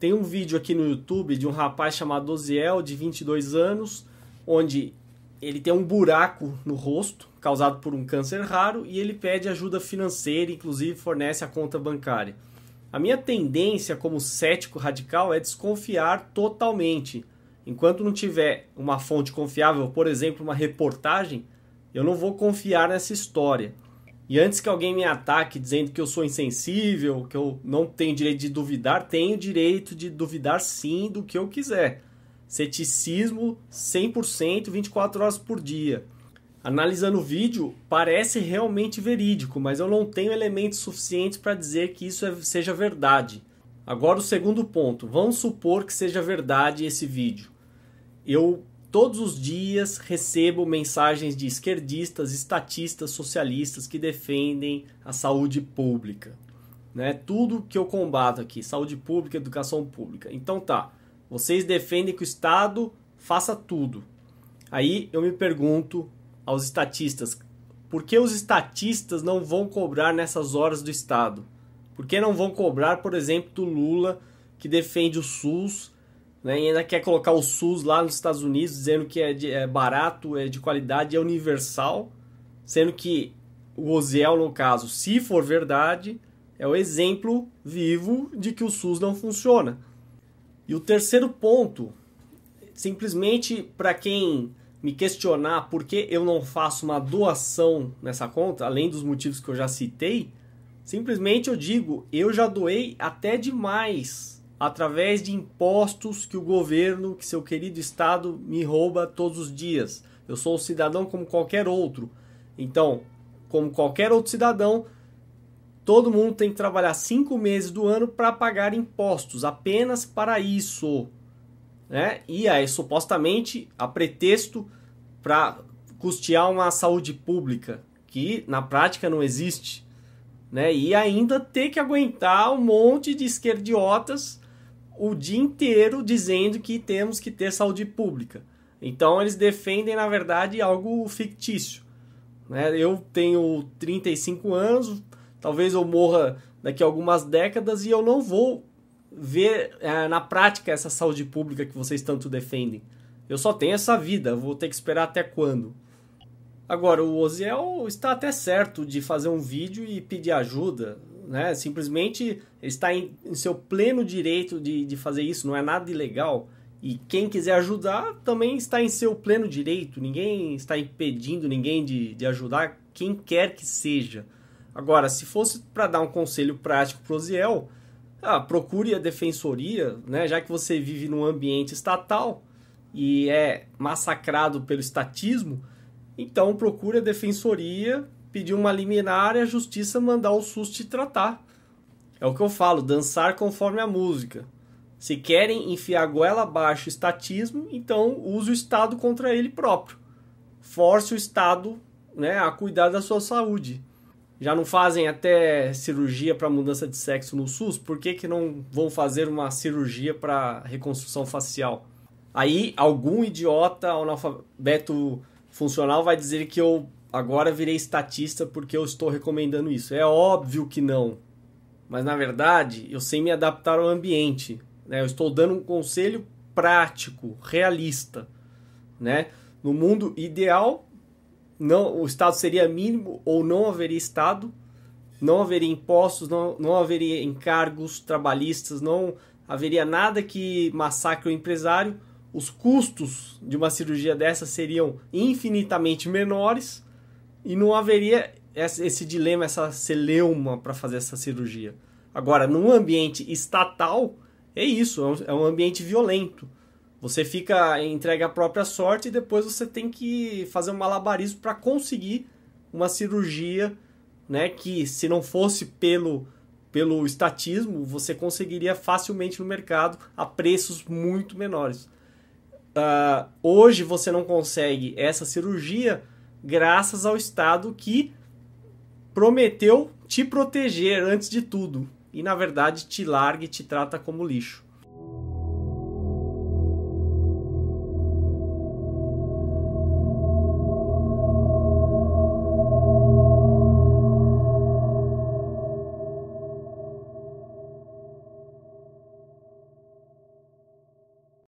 Tem um vídeo aqui no YouTube de um rapaz chamado Oziel, de 22 anos, onde ele tem um buraco no rosto, causado por um câncer raro, e ele pede ajuda financeira, inclusive fornece a conta bancária. A minha tendência como cético radical é desconfiar totalmente. Enquanto não tiver uma fonte confiável, por exemplo, uma reportagem, eu não vou confiar nessa história. E antes que alguém me ataque dizendo que eu sou insensível, que eu não tenho direito de duvidar, tenho direito de duvidar sim do que eu quiser. Ceticismo 100%, 24 horas por dia. Analisando o vídeo, parece realmente verídico, mas eu não tenho elementos suficientes para dizer que isso é, seja verdade. Agora, o segundo ponto. Vamos supor que seja verdade esse vídeo. Eu Todos os dias recebo mensagens de esquerdistas, estatistas, socialistas que defendem a saúde pública. Né? Tudo que eu combato aqui, saúde pública, educação pública. Então tá, vocês defendem que o Estado faça tudo. Aí eu me pergunto aos estatistas, por que os estatistas não vão cobrar nessas horas do Estado? Por que não vão cobrar, por exemplo, do Lula, que defende o SUS, né, e ainda quer colocar o SUS lá nos Estados Unidos, dizendo que é, de, é barato, é de qualidade, é universal, sendo que o Oziel, no caso, se for verdade, é o exemplo vivo de que o SUS não funciona. E o terceiro ponto, simplesmente para quem me questionar por que eu não faço uma doação nessa conta, além dos motivos que eu já citei, simplesmente eu digo, eu já doei até demais através de impostos que o governo, que seu querido Estado, me rouba todos os dias. Eu sou um cidadão como qualquer outro. Então, como qualquer outro cidadão, todo mundo tem que trabalhar cinco meses do ano para pagar impostos, apenas para isso. Né? E aí, supostamente, a pretexto para custear uma saúde pública, que na prática não existe. Né? E ainda ter que aguentar um monte de esquerdiotas o dia inteiro dizendo que temos que ter saúde pública. Então eles defendem, na verdade, algo fictício. Né? Eu tenho 35 anos, talvez eu morra daqui a algumas décadas e eu não vou ver é, na prática essa saúde pública que vocês tanto defendem. Eu só tenho essa vida, vou ter que esperar até quando? Agora, o Oziel está até certo de fazer um vídeo e pedir ajuda né? Simplesmente está em, em seu pleno direito de, de fazer isso, não é nada ilegal. E quem quiser ajudar também está em seu pleno direito, ninguém está impedindo ninguém de, de ajudar, quem quer que seja. Agora, se fosse para dar um conselho prático para o Ziel, ah, procure a defensoria, né? já que você vive num ambiente estatal e é massacrado pelo estatismo, então procure a defensoria pedir uma liminar e a justiça mandar o SUS te tratar. É o que eu falo, dançar conforme a música. Se querem enfiar goela abaixo o estatismo, então use o Estado contra ele próprio. Force o Estado né, a cuidar da sua saúde. Já não fazem até cirurgia para mudança de sexo no SUS? Por que, que não vão fazer uma cirurgia para reconstrução facial? Aí algum idiota analfabeto funcional vai dizer que eu agora virei estatista porque eu estou recomendando isso. É óbvio que não. Mas na verdade, eu sei me adaptar ao ambiente. Né? Eu estou dando um conselho prático, realista. Né? No mundo ideal, não, o Estado seria mínimo ou não haveria Estado, não haveria impostos, não, não haveria encargos trabalhistas, não haveria nada que massacre o empresário. Os custos de uma cirurgia dessa seriam infinitamente menores e não haveria esse dilema, essa celeuma para fazer essa cirurgia. Agora, num ambiente estatal, é isso, é um é ambiente violento. Você fica entregue à própria sorte e depois você tem que fazer um malabarismo para conseguir uma cirurgia, né, que se não fosse pelo pelo estatismo, você conseguiria facilmente no mercado a preços muito menores. Uh, hoje você não consegue essa cirurgia graças ao Estado que prometeu te proteger antes de tudo e, na verdade, te larga e te trata como lixo.